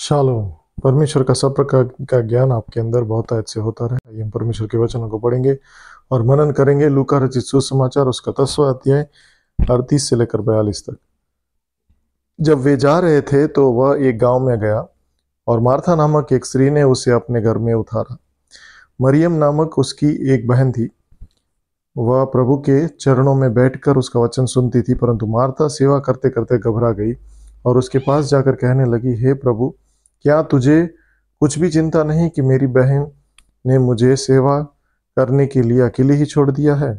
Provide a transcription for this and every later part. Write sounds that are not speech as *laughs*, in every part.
शालो परमेश्वर का सब प्रकार का ज्ञान आपके अंदर बहुत आयत से होता रहे हम परमेश्वर के वचनों को पढ़ेंगे और मनन करेंगे लुका रचित सुसमाचार उसका तस्व अध्याय अड़तीस से लेकर बयालीस तक जब वे जा रहे थे तो वह एक गांव में गया और मार्था नामक एक स्त्री ने उसे अपने घर में उतारा मरियम नामक उसकी एक बहन थी वह प्रभु के चरणों में बैठकर उसका वचन सुनती थी परंतु मार्था सेवा करते करते घबरा गई और उसके पास जाकर कहने लगी हे hey, प्रभु क्या तुझे कुछ भी चिंता नहीं कि मेरी बहन ने मुझे सेवा करने के लिए अकेले ही छोड़ दिया है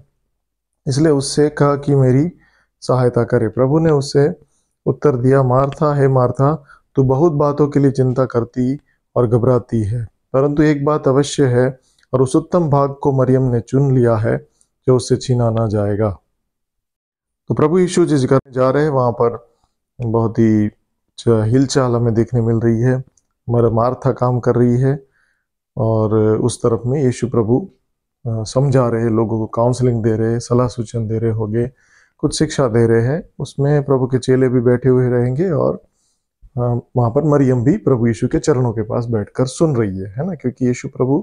इसलिए उससे कहा कि मेरी सहायता करे प्रभु ने उससे उत्तर दिया मार्था है मार्था तू बहुत बातों के लिए चिंता करती और घबराती है परंतु एक बात अवश्य है और उस उत्तम भाग को मरियम ने चुन लिया है जो उससे छीना ना जाएगा तो प्रभु यीशु जिस घर जा रहे हैं वहां पर बहुत ही हिलचाल हमें देखने मिल रही है मरमार्था काम कर रही है और उस तरफ में यीशु प्रभु समझा रहे लोगों को काउंसलिंग दे रहे सलाह सूचन दे रहे होंगे कुछ शिक्षा दे रहे हैं उसमें प्रभु के चेले भी बैठे हुए रहेंगे और वहाँ पर मरियम भी प्रभु यीशु के चरणों के पास बैठकर सुन रही है है ना क्योंकि यीशु प्रभु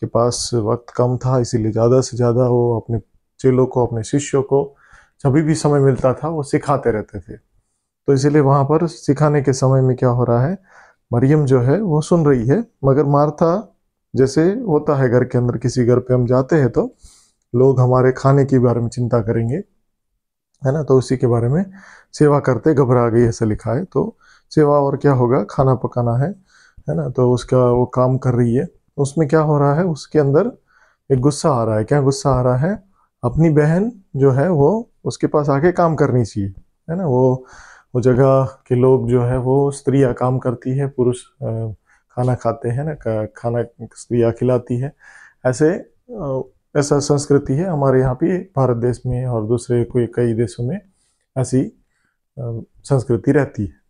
के पास वक्त कम था इसीलिए ज़्यादा से ज़्यादा वो अपने चेलों को अपने शिष्यों को जब भी समय मिलता था वो सिखाते रहते थे तो इसीलिए वहाँ पर सिखाने के समय में क्या हो रहा है मरियम जो है वो सुन रही है मगर मार्था जैसे होता है घर के अंदर किसी घर पे हम जाते हैं तो लोग हमारे खाने के बारे में चिंता करेंगे है ना तो उसी के बारे में सेवा करते घबरा गई ऐसा लिखा है तो सेवा और क्या होगा खाना पकाना है है ना तो उसका वो काम कर रही है उसमें क्या हो रहा है उसके अंदर एक गुस्सा आ रहा है क्या गुस्सा आ रहा है अपनी बहन जो है वो उसके पास आके काम करनी चाहिए है ना वो वो जगह के लोग जो है वो स्त्रियाँ काम करती है पुरुष खाना खाते हैं ना खाना स्त्रियाँ खिलाती है ऐसे ऐसा संस्कृति है हमारे यहाँ पे भारत देश में और दूसरे कोई कई देशों में ऐसी संस्कृति रहती है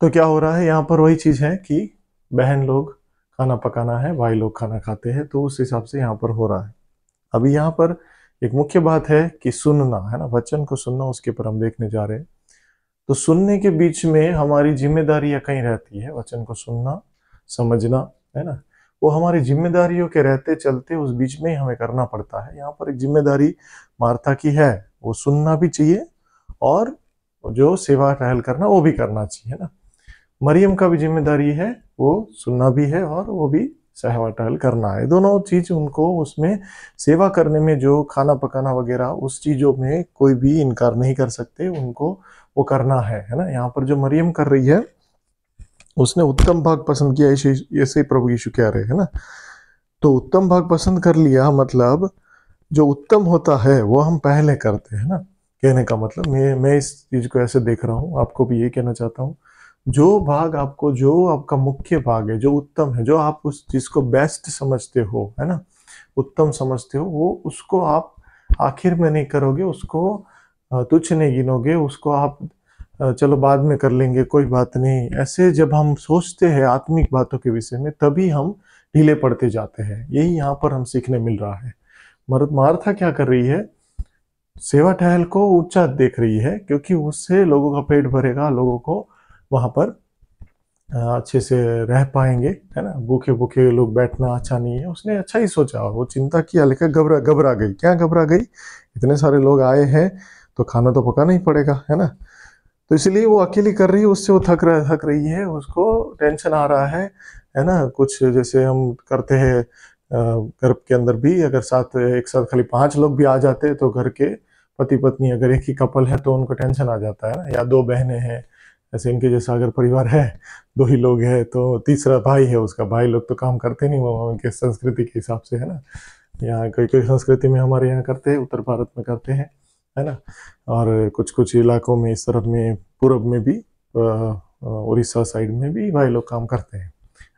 तो क्या हो रहा है यहाँ पर वही चीज़ है कि बहन लोग खाना पकाना है भाई लोग खाना खाते हैं तो उस हिसाब से यहाँ पर हो रहा है अभी यहाँ पर एक मुख्य बात है कि सुनना है ना वचन को सुनना उसके पर हम देखने जा रहे हैं तो सुनने के बीच में हमारी जिम्मेदारियां कहीं रहती है वचन को सुनना समझना है ना वो हमारी जिम्मेदारियों के रहते चलते उस बीच में ही हमें करना पड़ता है यहाँ पर एक जिम्मेदारी मार्था की है वो सुनना भी चाहिए और जो सेवा टहल करना वो भी करना चाहिए ना मरियम का भी जिम्मेदारी है वो सुनना भी है और वो भी सहवा टहल करना है दोनों चीज़ उनको उसमें सेवा करने में जो खाना पकाना वगैरह उस चीज़ों में कोई भी इनकार नहीं कर सकते उनको वो करना है है ना यहाँ पर जो मरियम कर रही है उसने उत्तम भाग पसंद किया ऐसे ही प्रभु यीशु कह रहे हैं ना तो उत्तम भाग पसंद कर लिया मतलब जो उत्तम होता है वो हम पहले करते हैं ना कहने का मतलब मैं मैं इस चीज़ को ऐसे देख रहा हूँ आपको भी ये कहना चाहता हूँ जो भाग आपको जो आपका मुख्य भाग है जो उत्तम है जो आप उस चीज़ को बेस्ट समझते हो है ना उत्तम समझते हो वो उसको आप आखिर में नहीं करोगे उसको तुच्छ नहीं गिनोगे उसको आप चलो बाद में कर लेंगे कोई बात नहीं ऐसे जब हम सोचते हैं आत्मिक बातों के विषय में तभी हम ढीले पड़ते जाते हैं यही यहाँ पर हम सीखने मिल रहा है मरद मार्था क्या कर रही है सेवा टहल को ऊंचा देख रही है क्योंकि उससे लोगों का पेट भरेगा लोगों को वहां पर अच्छे से रह पाएंगे है ना भूखे भूखे लोग बैठना अच्छा नहीं है उसने अच्छा ही सोचा वो चिंता किया लेकिन घबरा घबरा गई क्या घबरा गई इतने सारे लोग आए हैं तो खाना तो पकाना ही पड़ेगा है ना तो इसलिए वो अकेली कर रही है उससे वो थक रहा थक रही है उसको टेंशन आ रहा है है ना कुछ जैसे हम करते हैं घर के अंदर भी अगर साथ एक साथ खाली पांच लोग भी आ जाते हैं तो घर के पति पत्नी अगर एक ही कपल है तो उनको टेंशन आ जाता है ना या दो बहनें हैं ऐसे इनके जैसा अगर परिवार है दो ही लोग हैं तो तीसरा भाई है उसका भाई लोग तो काम करते नहीं वो उनके संस्कृति के हिसाब से है ना यहाँ कई कई संस्कृति में हमारे यहाँ करते हैं उत्तर भारत में करते हैं है ना और कुछ कुछ इलाकों में इस तरफ में पूर्व में भी उड़ीसा साइड में भी भाई लोग काम करते हैं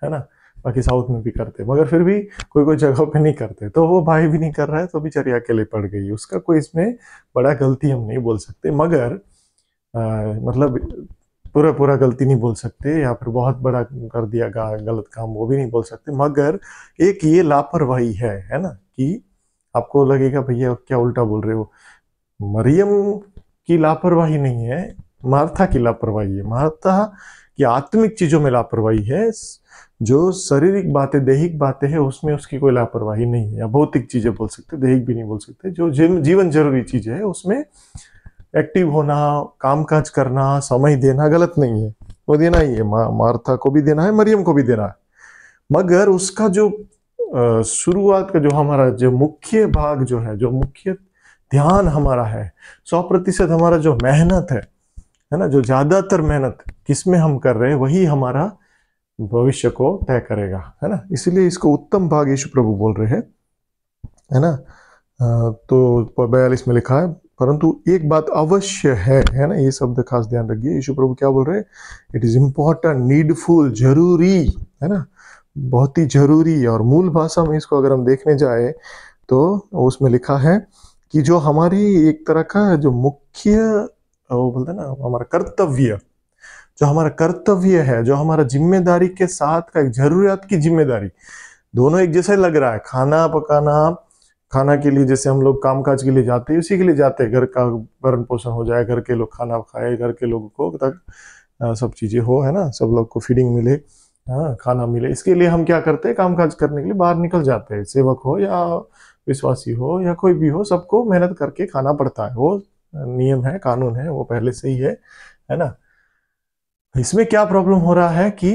है ना बाकी साउथ में भी करते हैं मगर फिर भी कोई कोई जगह पे नहीं करते तो वो भाई भी नहीं कर रहा है तो बेचारी अकेले पड़ गई उसका कोई इसमें बड़ा गलती हम नहीं बोल सकते मगर आ, मतलब पूरा पूरा गलती नहीं बोल सकते या फिर बहुत बड़ा कर दिया गलत काम वो भी नहीं बोल सकते मगर एक ये लापरवाही है है ना कि आपको लगेगा भैया क्या उल्टा बोल रहे हो मरियम की लापरवाही नहीं है मार्था की लापरवाही है मार्था की आत्मिक चीज़ों में लापरवाही है जो शारीरिक बातें दैहिक बातें हैं उसमें उसकी कोई लापरवाही नहीं है या भौतिक चीज़ें बोल सकते दैहिक भी नहीं बोल सकते जो जीवन जरूरी चीज है उसमें एक्टिव होना काम काज करना समय देना गलत नहीं है वो देना ही है मा, मार्था को भी देना है मरियम को भी देना है मगर उसका जो शुरुआत का जो हमारा जो मुख्य भाग जो है जो मुख्य ध्यान हमारा है सौ प्रतिशत हमारा जो मेहनत है है ना जो ज़्यादातर मेहनत किस में हम कर रहे हैं वही हमारा भविष्य को तय करेगा है ना इसीलिए इसको उत्तम भाग यीशु प्रभु बोल रहे हैं है ना तो बयालीस में लिखा है परंतु एक बात अवश्य है है ना ये शब्द खास ध्यान रखिए यीशु प्रभु क्या बोल रहे हैं इट इज़ इंपॉर्टेंट नीडफुल जरूरी है ना बहुत ही जरूरी और मूल भाषा में इसको अगर हम देखने जाए तो उसमें लिखा है कि जो हमारी एक तरह का जो मुख्य वो बोलते हैं ना हमारा कर्तव्य जो हमारा कर्तव्य है जो हमारा जिम्मेदारी के साथ का एक जरूरत की जिम्मेदारी दोनों एक जैसे लग रहा है खाना पकाना खाना के लिए जैसे हम लोग काम काज के लिए जाते हैं उसी के लिए जाते हैं घर का भरण पोषण हो जाए घर के लोग खाना खाए घर के लोगों को तक आ, सब चीज़ें हो है ना सब लोग को फीडिंग मिले हाँ खाना मिले इसके लिए हम क्या करते हैं काम काज करने के लिए बाहर निकल जाते हैं सेवक हो या विश्वासी हो या कोई भी हो सबको मेहनत करके खाना पड़ता है वो नियम है कानून है वो पहले से ही है है ना इसमें क्या प्रॉब्लम हो रहा है कि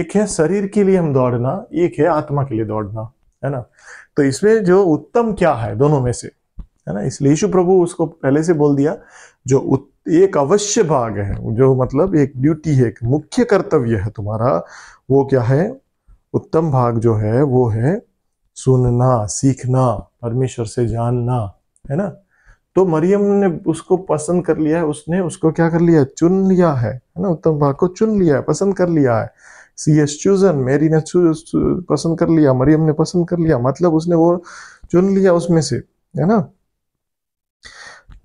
एक है शरीर के लिए हम दौड़ना एक है आत्मा के लिए दौड़ना है ना तो इसमें जो उत्तम क्या है दोनों में से है ना इसलिए यीशु प्रभु उसको पहले से बोल दिया जो एक अवश्य भाग है जो मतलब एक ड्यूटी है एक मुख्य कर्तव्य है तुम्हारा वो क्या है उत्तम भाग जो है वो है सुनना सीखना परमेश्वर से जानना है ना तो मरियम ने उसको पसंद कर लिया है उसने उसको क्या कर लिया चुन लिया है है ना उत्तम भाग को चुन लिया है पसंद कर लिया है सी एस चूजन मेरी ने पसंद कर लिया मरियम ने पसंद कर लिया मतलब उसने वो चुन लिया उसमें से है ना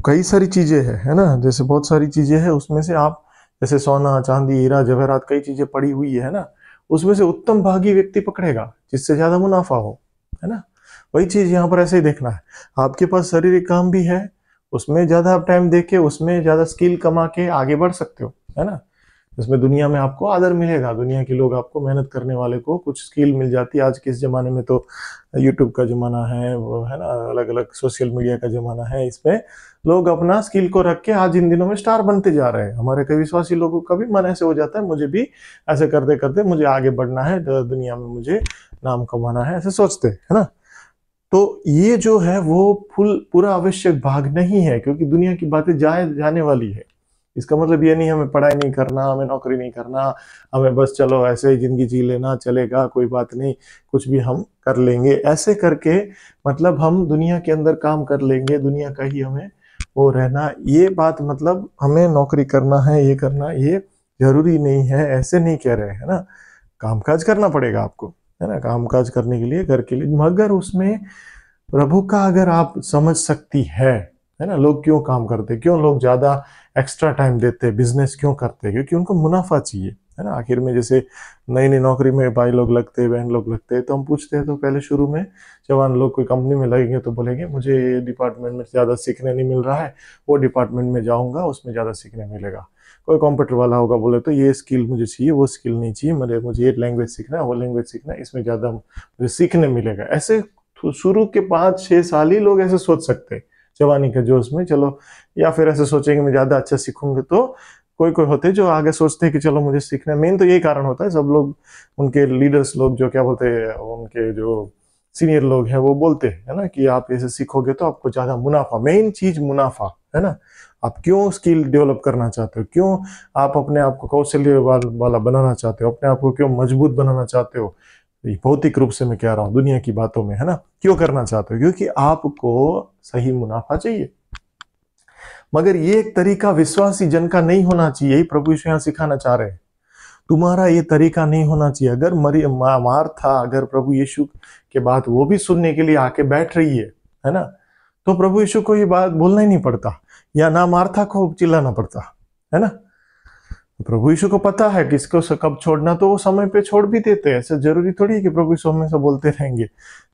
कई सारी चीजें है है ना जैसे बहुत सारी चीजें है उसमें से आप जैसे सोना चांदी हीरा जवाहरात कई चीजें पड़ी हुई है ना उसमें से उत्तम भागी व्यक्ति पकड़ेगा जिससे ज्यादा मुनाफा हो है ना वही चीज़ यहाँ पर ऐसे ही देखना है आपके पास शारीरिक काम भी है उसमें ज़्यादा आप टाइम दे के उसमें ज़्यादा स्किल कमा के आगे बढ़ सकते हो है ना इसमें दुनिया में आपको आदर मिलेगा दुनिया के लोग आपको मेहनत करने वाले को कुछ स्किल मिल जाती है आज के इस ज़माने में तो यूट्यूब का ज़माना है वो है ना अलग अलग सोशल मीडिया का ज़माना है इसमें लोग अपना स्किल को रख के आज इन दिनों में स्टार बनते जा रहे हैं हमारे कई विश्वासी लोगों का भी मन ऐसे हो जाता है मुझे भी ऐसे करते करते मुझे आगे बढ़ना है दुनिया में मुझे नाम कमाना है ऐसे सोचते है ना तो ये जो है वो फुल पूरा आवश्यक भाग नहीं है क्योंकि दुनिया की बातें जाए जाने वाली है इसका मतलब ये नहीं हमें पढ़ाई नहीं करना हमें नौकरी नहीं करना हमें बस चलो ऐसे ही ज़िंदगी जी लेना चलेगा कोई बात नहीं कुछ भी हम कर लेंगे ऐसे करके मतलब हम दुनिया के अंदर काम कर लेंगे दुनिया का ही हमें वो रहना ये बात मतलब हमें नौकरी करना है ये करना ये ज़रूरी नहीं है ऐसे नहीं कह रहे हैं ना काज करना पड़ेगा आपको है ना काम काज करने के लिए घर के लिए मगर उसमें प्रभु का अगर आप समझ सकती है है ना लोग क्यों काम करते क्यों लोग ज़्यादा एक्स्ट्रा टाइम देते बिजनेस क्यों करते क्योंकि उनको मुनाफा चाहिए है ना आखिर में जैसे नई नई नौकरी में भाई लोग लगते हैं बहन लोग लगते हैं तो हम पूछते हैं तो पहले शुरू में जवान लोग कोई कंपनी में लगेंगे तो बोलेंगे मुझे ये डिपार्टमेंट में ज़्यादा सीखने नहीं मिल रहा है वो डिपार्टमेंट में जाऊँगा उसमें ज़्यादा सीखने मिलेगा कोई कंप्यूटर वाला होगा बोले तो ये स्किल मुझे चाहिए वो स्किल नहीं चाहिए मेरे मुझे ये लैंग्वेज सीखना है वो लैंग्वेज सीखना है इसमें ज़्यादा मुझे सीखने मिलेगा ऐसे तो शुरू के पाँच छः साल ही लोग ऐसे सोच सकते हैं जवानी के जोश में चलो या फिर ऐसे सोचेंगे मैं ज़्यादा अच्छा सीखूंगा तो कोई कोई होते जो आगे सोचते हैं कि चलो मुझे सीखना है मेन तो यही कारण होता है सब लोग उनके लीडर्स लोग जो क्या बोलते हैं उनके जो सीनियर लोग हैं वो बोलते हैं ना कि आप ऐसे सीखोगे तो आपको ज़्यादा मुनाफा मेन चीज़ मुनाफा है ना आप क्यों स्किल डेवलप करना चाहते हो क्यों आप अपने आप को कौशल्य वाला बनाना चाहते हो अपने आप को क्यों मजबूत बनाना चाहते हो भौतिक रूप से मैं कह रहा हूँ दुनिया की बातों में है ना क्यों करना चाहते हो क्योंकि आपको सही मुनाफा चाहिए मगर ये एक तरीका विश्वासी जन का नहीं होना चाहिए यही प्रभु यीशु यहाँ सिखाना चाह रहे हैं तुम्हारा ये तरीका नहीं होना चाहिए अगर मरी मार था अगर प्रभु यीशु के बात वो भी सुनने के लिए आके बैठ रही है है ना तो प्रभु यीशु को ये बात बोलना ही नहीं पड़ता या ना मारथा को चिल्लाना पड़ता है ना प्रभु यीशु को पता है किसको कब छोड़ना तो वो समय पे छोड़ भी देते हैं ऐसे जरूरी थोड़ी है कि प्रभु यीशु हमेशा बोलते रहेंगे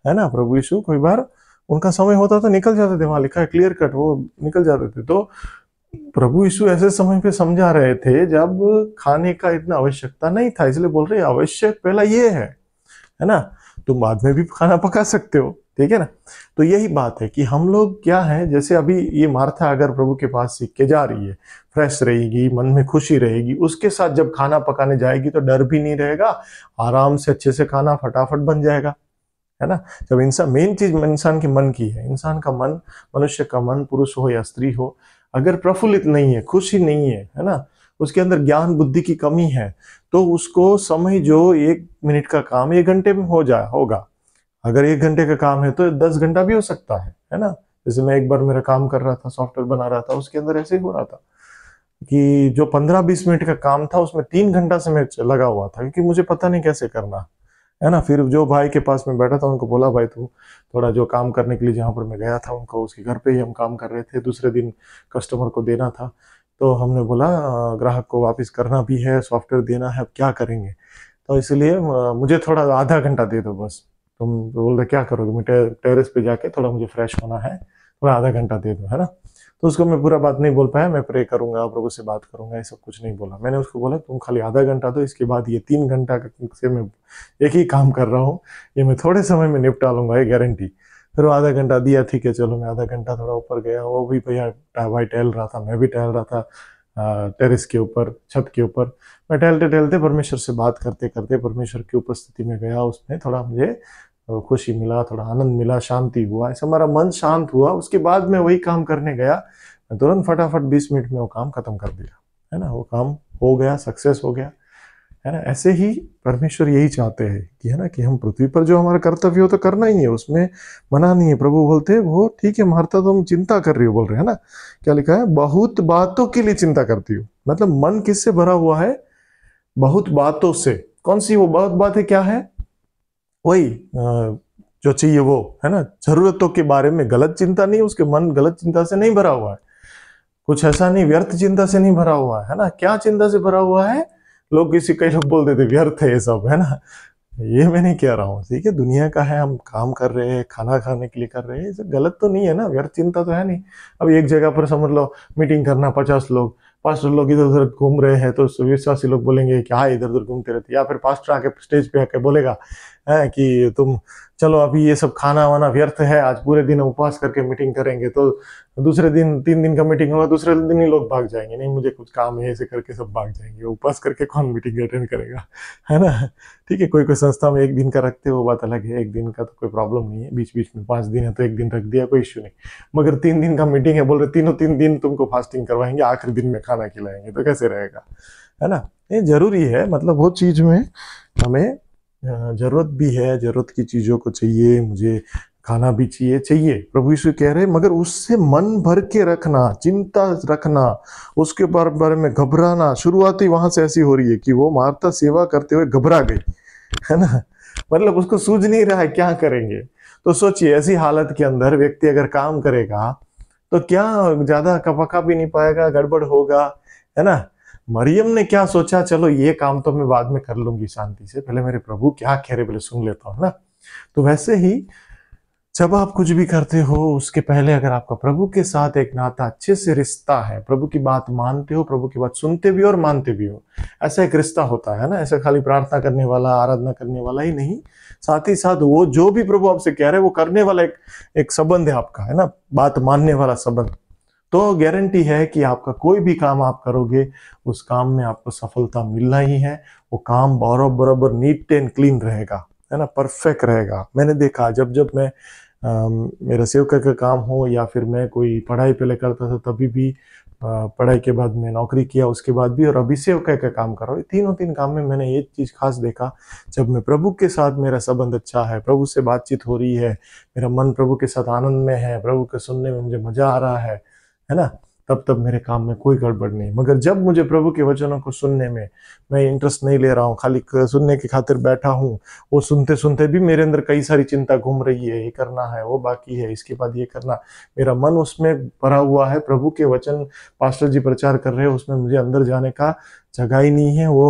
है ना प्रभु यीशु कोई बार उनका समय होता था तो निकल जाते थे वहां लिखा है क्लियर कट वो निकल जाते थे तो प्रभु यीशु ऐसे समय पे समझा रहे थे जब खाने का इतना आवश्यकता नहीं था इसलिए बोल रहे आवश्यक पहला ये है है ना तुम बाद में भी खाना पका सकते हो ठीक है ना तो यही बात है कि हम लोग क्या है जैसे अभी ये मार्था अगर प्रभु के पास सीख के जा रही है फ्रेश रहेगी मन में खुशी रहेगी उसके साथ जब खाना पकाने जाएगी तो डर भी नहीं रहेगा आराम से अच्छे से खाना फटाफट बन जाएगा है ना जब इंसान मेन चीज इंसान के मन की है इंसान का मन मनुष्य का मन पुरुष हो या स्त्री हो अगर प्रफुल्लित नहीं है खुशी नहीं है है ना उसके अंदर ज्ञान बुद्धि की कमी है तो उसको समय जो एक मिनट का काम एक घंटे में हो जाए होगा अगर एक घंटे का काम है तो दस घंटा भी हो सकता है है ना जैसे मैं एक बार मेरा काम कर रहा था सॉफ्टवेयर बना रहा था उसके अंदर ऐसे ही हो रहा था कि जो पंद्रह बीस मिनट का काम था उसमें तीन घंटा समय लगा हुआ था क्योंकि मुझे पता नहीं कैसे करना है ना फिर जो भाई के पास में बैठा था उनको बोला भाई तू थोड़ा जो काम करने के लिए जहाँ पर मैं गया था उनको उसके घर पे ही हम काम कर रहे थे दूसरे दिन कस्टमर को देना था तो हमने बोला ग्राहक को वापस करना भी है सॉफ्टवेयर देना है अब क्या करेंगे तो इसलिए मुझे थोड़ा आधा घंटा दे दो बस तुम बोल रहे क्या करोगे मैं टेरिस पे जाके थोड़ा मुझे फ्रेश होना है थोड़ा आधा घंटा दे दो है ना तो उसको मैं पूरा बात नहीं बोल पाया मैं प्रे करूंगा आप लोगों से बात करूंगा ये सब कुछ नहीं बोला मैंने उसको बोला तुम खाली आधा घंटा दो इसके बाद ये तीन घंटा से मैं एक ही काम कर रहा हूँ ये मैं थोड़े समय में निपटा लूंगा ये गारंटी फिर वो आधा घंटा दिया ठीक है चलो मैं आधा घंटा थोड़ा ऊपर गया वो भी भैया भाई टहल रहा था मैं भी टहल रहा था टेरिस के ऊपर छत के ऊपर मैं टहलते टहलते परमेश्वर से बात करते करते परमेश्वर की उपस्थिति में गया उसने थोड़ा मुझे खुशी मिला थोड़ा आनंद मिला शांति हुआ ऐसा हमारा मन शांत हुआ उसके बाद में वही काम करने गया तुरंत फटाफट बीस मिनट में वो काम खत्म कर दिया है ना वो काम हो गया सक्सेस हो गया है ना ऐसे ही परमेश्वर यही चाहते हैं कि है ना कि हम पृथ्वी पर जो हमारा कर्तव्य हो तो करना ही है उसमें मना नहीं है प्रभु बोलते वो ठीक है मारता तुम चिंता कर रही हो बोल रहे हैं ना क्या लिखा है बहुत बातों के लिए चिंता करती हो मतलब मन किससे भरा हुआ है बहुत बातों से कौन सी वो बहुत बातें क्या है वही जो चाहिए वो है ना जरूरतों के बारे में गलत चिंता नहीं उसके मन गलत चिंता से नहीं भरा हुआ है कुछ ऐसा नहीं व्यर्थ चिंता से नहीं भरा हुआ है ना क्या चिंता से भरा हुआ है लोग किसी कई लोग बोलते थे व्यर्थ है ये सब है ना ये मैं नहीं कह रहा हूँ ठीक है दुनिया का है हम काम कर रहे हैं खाना खाने के लिए कर रहे हैं गलत तो नहीं है ना व्यर्थ चिंता तो है नहीं अब एक जगह पर समझ लो मीटिंग करना पचास लोग पास्टर लोग इधर उधर घूम रहे हैं तो विश्वासी लोग बोलेंगे कि हाँ इधर उधर घूमते रहते या फिर पास्टर आके स्टेज पे आके बोलेगा है कि तुम चलो अभी ये सब खाना वाना व्यर्थ है आज पूरे दिन उपवास करके मीटिंग करेंगे तो दूसरे दिन तीन दिन का मीटिंग होगा दूसरे दिन ही लोग भाग जाएंगे नहीं मुझे कुछ काम है ऐसे करके सब भाग जाएंगे उपवास करके कौन मीटिंग अटेंड करेगा है ना ठीक है कोई कोई संस्था में एक दिन का रखते वो बात अलग है एक दिन का तो कोई प्रॉब्लम नहीं है बीच बीच में पाँच दिन है तो एक दिन रख दिया कोई इश्यू नहीं मगर तीन दिन का मीटिंग है बोल रहे तीनों तीन दिन तुमको फास्टिंग करवाएंगे आखिरी दिन में खाना खिलाएंगे तो कैसे रहेगा है ना ये जरूरी है मतलब वो चीज़ में हमें ज़रूरत भी है ज़रूरत की चीज़ों को चाहिए मुझे खाना भी चाहिए चाहिए प्रभु यीशु कह रहे मगर उससे मन भर के रखना चिंता रखना उसके बारे में घबराना शुरुआती वहां से ऐसी हो रही है कि वो मारता सेवा करते हुए घबरा गई है ना मतलब उसको सूझ नहीं रहा है क्या करेंगे तो सोचिए ऐसी हालत के अंदर व्यक्ति अगर काम करेगा तो क्या ज्यादा कपका भी नहीं पाएगा गड़बड़ होगा है ना मरियम ने क्या सोचा चलो ये काम तो मैं बाद में कर लूंगी शांति से पहले मेरे प्रभु क्या कह रहे पहले सुन लेता हूँ ना तो वैसे ही जब आप कुछ भी करते हो उसके पहले अगर आपका प्रभु के साथ एक नाता अच्छे से रिश्ता है प्रभु की बात मानते हो प्रभु की बात सुनते भी हो और मानते भी हो ऐसा एक रिश्ता होता है ना ऐसा खाली प्रार्थना करने वाला आराधना करने वाला ही नहीं साथ ही साथ वो जो भी प्रभु आपसे कह रहे हैं वो करने वाला एक एक संबंध है आपका है ना बात मानने वाला संबंध तो गारंटी है कि आपका कोई भी काम आप करोगे उस काम में आपको सफलता मिलना ही है वो काम बराबर बराबर नीट एंड क्लीन रहेगा है ना परफेक्ट रहेगा मैंने देखा जब जब मैं आ, मेरा सेवका का काम हो या फिर मैं कोई पढ़ाई पहले करता था तभी भी पढ़ाई के बाद मैं नौकरी किया उसके बाद भी और अभी से का काम कर रहा हूँ तीनों तीन काम में मैंने ये चीज़ खास देखा जब मैं प्रभु के साथ मेरा संबंध अच्छा है प्रभु से बातचीत हो रही है मेरा मन प्रभु के साथ आनंद में है प्रभु के सुनने में मुझे मज़ा आ रहा है है ना तब तब मेरे काम में कोई गड़बड़ नहीं मगर जब मुझे प्रभु के वचनों को सुनने में मैं इंटरेस्ट नहीं ले रहा हूँ खाली सुनने की खातिर बैठा हूँ वो सुनते सुनते भी मेरे अंदर कई सारी चिंता घूम रही है ये करना है वो बाकी है इसके बाद ये करना मेरा मन उसमें भरा हुआ है प्रभु के वचन पास्टर जी प्रचार कर रहे हैं उसमें मुझे अंदर जाने का जगह ही नहीं है वो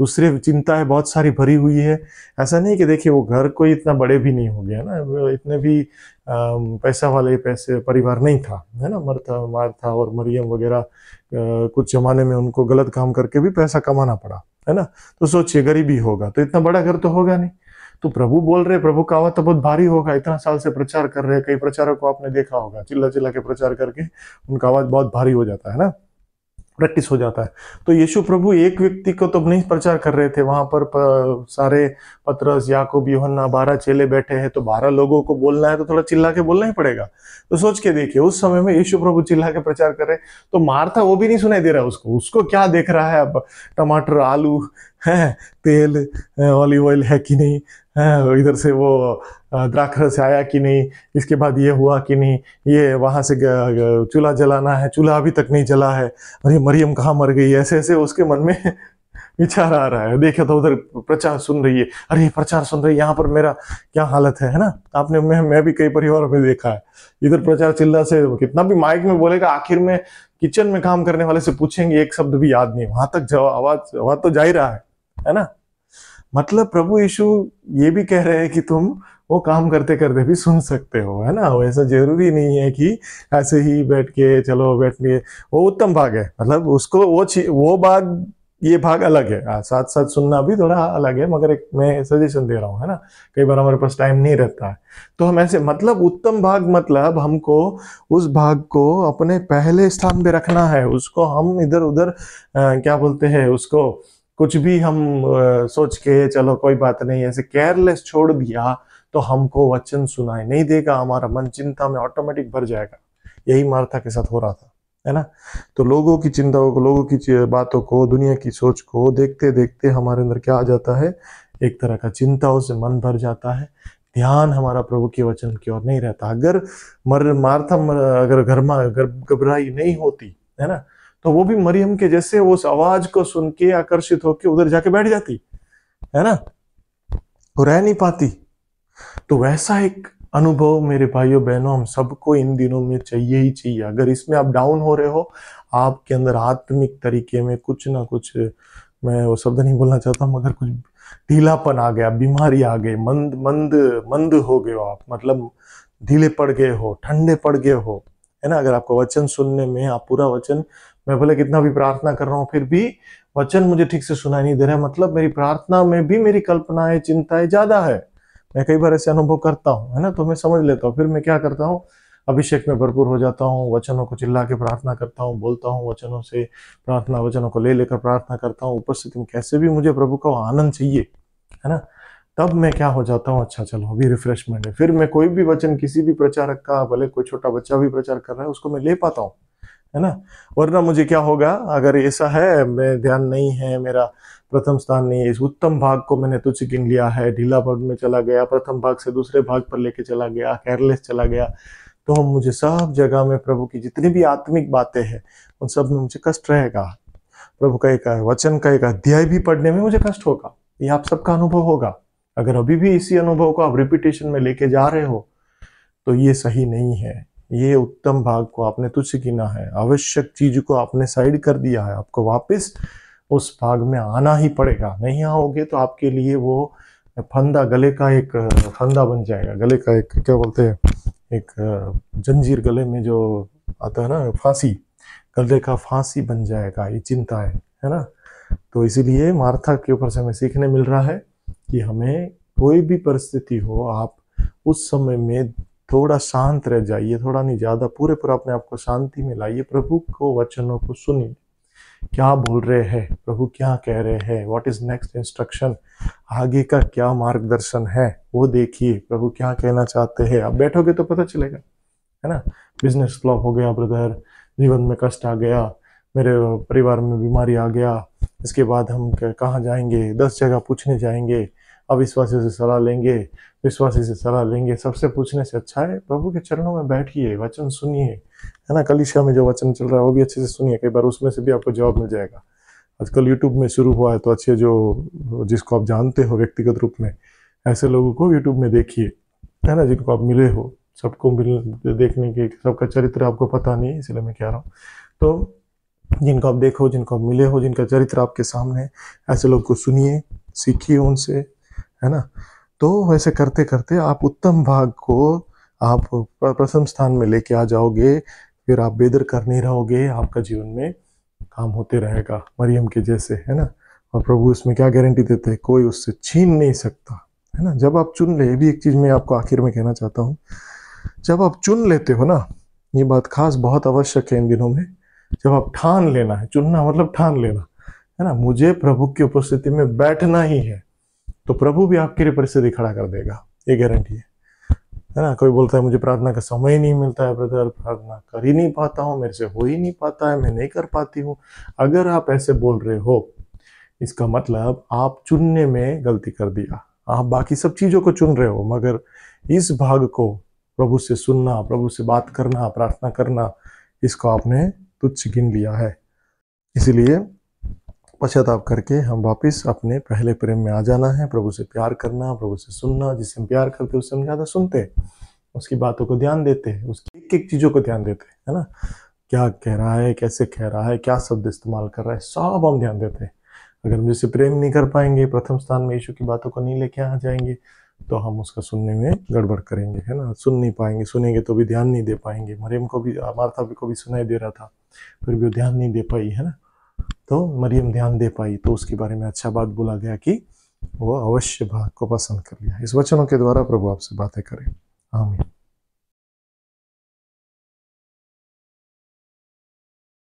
दूसरे चिंताएं बहुत सारी भरी हुई है ऐसा नहीं कि देखिए वो घर कोई इतना बड़े भी नहीं हो गया ना इतने भी पैसा वाले पैसे परिवार नहीं था है ना मरता मार था और मरियम वगैरह कुछ ज़माने में उनको गलत काम करके भी पैसा कमाना पड़ा है ना तो सोचिए गरीबी होगा तो इतना बड़ा घर तो होगा नहीं तो प्रभु बोल रहे प्रभु का आवाज तो बहुत भारी होगा इतना साल से प्रचार कर रहे हैं कई प्रचारों को आपने देखा होगा चिल्ला चिल्ला के प्रचार करके उनका आवाज बहुत भारी हो जाता है ना प्रैक्टिस हो जाता है तो यीशु प्रभु एक व्यक्ति को तो नहीं प्रचार कर रहे थे वहां पर सारे पत्रस याकूब योहन्ना बारह चेले बैठे हैं तो बारह लोगों को बोलना है तो थोड़ा चिल्ला के बोलना ही पड़ेगा तो सोच के देखिए उस समय में यीशु प्रभु चिल्ला के प्रचार कर रहे तो मारता वो भी नहीं सुनाई दे रहा उसको उसको क्या देख रहा है अब टमाटर आलू है तेल ऑलिव ऑयल है कि नहीं इधर से वो द्राक्षर से आया कि नहीं इसके बाद ये हुआ कि नहीं ये वहाँ से चूल्हा जलाना है चूल्हा अभी तक नहीं जला है अरे मरियम कहाँ मर गई ऐसे ऐसे उसके मन में *laughs* विचार आ रहा है देखे तो उधर प्रचार सुन रही है अरे प्रचार सुन रही है यहाँ पर मेरा क्या हालत है है ना आपने मैं मैं भी कई परिवारों में देखा है इधर प्रचार चिल्ला से कितना भी माइक में बोलेगा आखिर में किचन में काम करने वाले से पूछेंगे एक शब्द भी याद नहीं वहां तक जवाब आवाज आवाज तो जा ही रहा है है ना मतलब प्रभु यीशु ये भी कह रहे हैं कि तुम वो काम करते करते भी सुन सकते हो है ना ऐसा जरूरी नहीं है कि ऐसे ही बैठ के चलो बैठ लिए वो उत्तम भाग है मतलब उसको वो वो भाग ये भाग अलग है हाँ, साथ साथ सुनना भी थोड़ा अलग है मगर एक मैं सजेशन दे रहा हूँ है ना कई बार हमारे पास टाइम नहीं रहता है तो हम ऐसे मतलब उत्तम भाग मतलब हमको उस भाग को अपने पहले स्थान पे रखना है उसको हम इधर उधर क्या बोलते हैं उसको कुछ भी हम आ, सोच के चलो कोई बात नहीं ऐसे केयरलेस छोड़ दिया तो हमको वचन सुनाई नहीं देगा हमारा मन चिंता में ऑटोमेटिक भर जाएगा यही मार्था के साथ हो रहा था है ना तो लोगों की चिंताओं को लोगों की बातों को दुनिया की सोच को देखते देखते हमारे अंदर क्या आ जाता है एक तरह का चिंताओं से मन भर जाता है ध्यान हमारा प्रभु के वचन की ओर नहीं रहता अगर मर मार्था मर, अगर घर में घबराई नहीं होती है ना तो वो भी मरियम के जैसे उस आवाज को सुन के आकर्षित होकर उधर जाके बैठ जाती है ना वो रह नहीं पाती तो वैसा एक अनुभव मेरे भाइयों बहनों हम सबको इन दिनों में चाहिए ही चाहिए अगर इसमें आप डाउन हो रहे हो आपके अंदर आत्मिक तरीके में कुछ ना कुछ मैं वो शब्द नहीं बोलना चाहता मगर कुछ ढीलापन आ गया बीमारी आ गई मंद मंद मंद हो गए हो आप मतलब ढीले पड़ गए हो ठंडे पड़ गए हो है ना अगर आपको वचन सुनने में आप पूरा वचन मैं भले कितना भी प्रार्थना कर रहा हूँ फिर भी वचन मुझे ठीक से सुनाई नहीं दे रहा है मतलब मेरी प्रार्थना में भी मेरी कल्पनाएं चिंताएं ज्यादा है मैं कई बार ऐसे अनुभव करता हूँ है ना तो मैं समझ लेता हूँ फिर मैं क्या करता हूँ अभिषेक में भरपूर हो जाता हूँ वचनों को चिल्ला के प्रार्थना करता हूँ बोलता हूँ वचनों से प्रार्थना वचनों को ले लेकर प्रार्थना करता हूँ उपस्थिति में कैसे भी मुझे प्रभु का आनंद चाहिए है ना तब मैं क्या हो जाता हूँ अच्छा चलो अभी रिफ्रेशमेंट है फिर मैं कोई भी वचन किसी भी प्रचारक का भले कोई छोटा बच्चा भी प्रचार कर रहा है उसको मैं ले पाता हूँ है ना वरना मुझे क्या होगा अगर ऐसा है मैं ध्यान नहीं है मेरा प्रथम स्थान नहीं है इस उत्तम भाग को मैंने तुच्छ गिन लिया है ढीला भाग में चला गया प्रथम भाग से दूसरे भाग पर लेके चला गया केयरलेस चला गया तो हम मुझे सब जगह में प्रभु की जितनी भी आत्मिक बातें हैं उन सब में मुझे कष्ट रहेगा प्रभु का एक वचन का एक अध्याय भी पढ़ने में मुझे कष्ट होगा ये आप सबका अनुभव होगा अगर अभी भी इसी अनुभव को आप रिपीटेशन में लेके जा रहे हो तो ये सही नहीं है ये उत्तम भाग को आपने तुच्छ गिना है आवश्यक चीज को आपने साइड कर दिया है आपको वापस उस भाग में आना ही पड़ेगा नहीं आओगे तो आपके लिए वो फंदा गले का एक फंदा बन जाएगा गले का एक क्या बोलते हैं एक जंजीर गले में जो आता है ना फांसी गले का फांसी बन जाएगा ये चिंता है है ना तो इसीलिए मार्था के ऊपर से हमें सीखने मिल रहा है कि हमें कोई भी परिस्थिति हो आप उस समय में थोड़ा शांत रह जाइए थोड़ा नहीं ज़्यादा पूरे पूरा अपने आप को शांति में लाइए प्रभु को वचनों को सुनिए क्या बोल रहे हैं प्रभु क्या कह रहे हैं व्हाट इज नेक्स्ट इंस्ट्रक्शन आगे का क्या मार्गदर्शन है वो देखिए प्रभु क्या कहना चाहते हैं आप बैठोगे तो पता चलेगा है ना बिजनेस फ्लॉप हो गया ब्रदर जीवन में कष्ट आ गया मेरे परिवार में बीमारी आ गया इसके बाद हम कहाँ जाएंगे दस जगह पूछने जाएंगे अविश्वासियों से सलाह लेंगे विश्वासी से सलाह लेंगे सबसे पूछने से अच्छा है प्रभु के चरणों में बैठिए वचन सुनिए है ना कलिशा में जो वचन चल रहा है वो भी अच्छे से सुनिए कई बार उसमें से भी आपको जवाब मिल जाएगा आजकल यूट्यूब में शुरू हुआ है तो अच्छे जो जिसको आप जानते हो व्यक्तिगत रूप में ऐसे लोगों को यूट्यूब में देखिए है ना जिनको आप मिले हो सबको मिल देखने के सबका चरित्र आपको पता नहीं है इसलिए मैं कह रहा हूँ तो जिनको आप देखो जिनको आप मिले हो जिनका चरित्र आपके सामने है ऐसे लोग को सुनिए सीखिए उनसे है ना तो वैसे करते करते आप उत्तम भाग को आप प्रथम स्थान में लेके आ जाओगे फिर आप बेदर कर नहीं रहोगे आपका जीवन में काम होते रहेगा मरियम के जैसे है ना और प्रभु इसमें क्या गारंटी देते हैं कोई उससे छीन नहीं सकता है ना जब आप चुन ले ये भी एक चीज़ मैं आपको आखिर में कहना चाहता हूँ जब आप चुन लेते हो ना ये बात खास बहुत आवश्यक है इन दिनों में जब आप ठान लेना है चुनना मतलब ठान लेना है ना मुझे प्रभु की उपस्थिति में बैठना ही है तो प्रभु भी आपके लिए परिस्थिति खड़ा कर देगा ये गारंटी है है ना कोई बोलता है मुझे प्रार्थना का समय ही नहीं मिलता है ब्रदर प्रार्थना कर ही नहीं पाता हूँ मेरे से हो ही नहीं पाता है मैं नहीं कर पाती हूँ अगर आप ऐसे बोल रहे हो इसका मतलब आप चुनने में गलती कर दिया आप बाकी सब चीज़ों को चुन रहे हो मगर इस भाग को प्रभु से सुनना प्रभु से बात करना प्रार्थना करना इसको आपने तुच्छ गिन लिया है इसीलिए पश्चाताप करके हम वापस अपने पहले प्रेम में आ जाना है प्रभु से प्यार करना प्रभु से सुनना जिससे हम प्यार करते उससे हम ज़्यादा सुनते उसकी बातों को ध्यान देते हैं उसकी एक एक चीज़ों को ध्यान देते हैं है ना क्या कह रहा है कैसे कह रहा है क्या शब्द इस्तेमाल कर रहा है सब हम ध्यान देते हैं अगर हम जिससे प्रेम नहीं कर पाएंगे प्रथम स्थान में यीशु की बातों को नहीं लेके आ जाएंगे तो हम उसका सुनने में गड़बड़ करेंगे है ना सुन नहीं पाएंगे सुनेंगे तो भी ध्यान नहीं दे पाएंगे मरियम को भी मारथा को भी सुनाई दे रहा था फिर भी वो ध्यान नहीं दे पाई है ना तो मरियम ध्यान दे पाई तो उसके बारे में अच्छा बात बोला गया कि वो अवश्य भाग को पसंद कर लिया इस वचनों के द्वारा प्रभु आपसे बातें करें आमीन